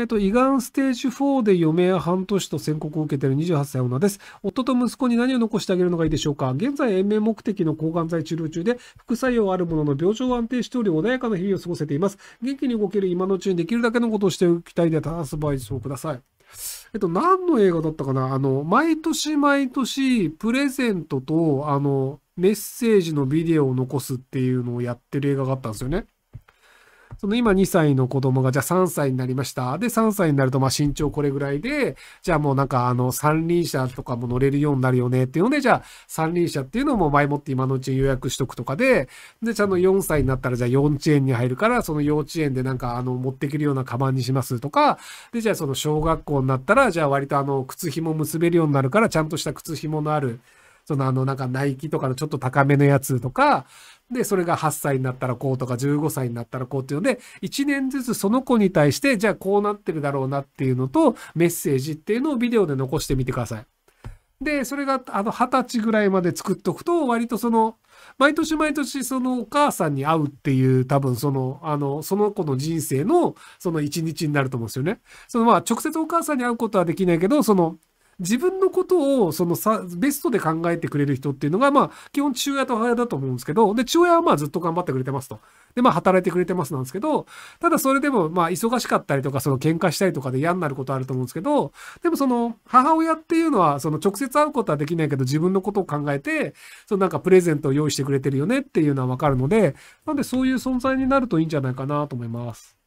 えっ、と、胃がんステージ4で余命半年と宣告を受けている28歳女です。夫と息子に何を残してあげるのがいいでしょうか現在、延命目的の抗がん剤治療中で、副作用あるものの病状は安定しており、穏やかな日々を過ごせています。元気に動ける今のうちにできるだけのことをしておきたいので、アすバイそをください。えっと、何の映画だったかなあの、毎年毎年、プレゼントと、あの、メッセージのビデオを残すっていうのをやってる映画があったんですよね。その今2歳の子供がじゃあ3歳になりました。で、3歳になるとまあ身長これぐらいで、じゃあもうなんかあの三輪車とかも乗れるようになるよねっていうので、じゃあ三輪車っていうのも前もって今のうち予約しとくとかで、で、ちゃんと4歳になったらじゃあ幼稚園に入るから、その幼稚園でなんかあの持ってくるようなカバンにしますとか、で、じゃあその小学校になったら、じゃあ割とあの靴紐結べるようになるから、ちゃんとした靴紐のある、そのあのなんかナイキとかのちょっと高めのやつとか、で、それが8歳になったらこうとか15歳になったらこうっていうので、1年ずつその子に対して、じゃあこうなってるだろうなっていうのと、メッセージっていうのをビデオで残してみてください。で、それがあの20歳ぐらいまで作っとくと、割とその、毎年毎年そのお母さんに会うっていう多分その、あの、その子の人生のその一日になると思うんですよね。そのまあ直接お母さんに会うことはできないけど、その自分のことを、そのさ、ベストで考えてくれる人っていうのが、まあ、基本父親と母親だと思うんですけど、で、父親はまあずっと頑張ってくれてますと。で、まあ、働いてくれてますなんですけど、ただそれでも、まあ、忙しかったりとか、その喧嘩したりとかで嫌になることあると思うんですけど、でもその、母親っていうのは、その直接会うことはできないけど、自分のことを考えて、そのなんかプレゼントを用意してくれてるよねっていうのはわかるので、なんでそういう存在になるといいんじゃないかなと思います。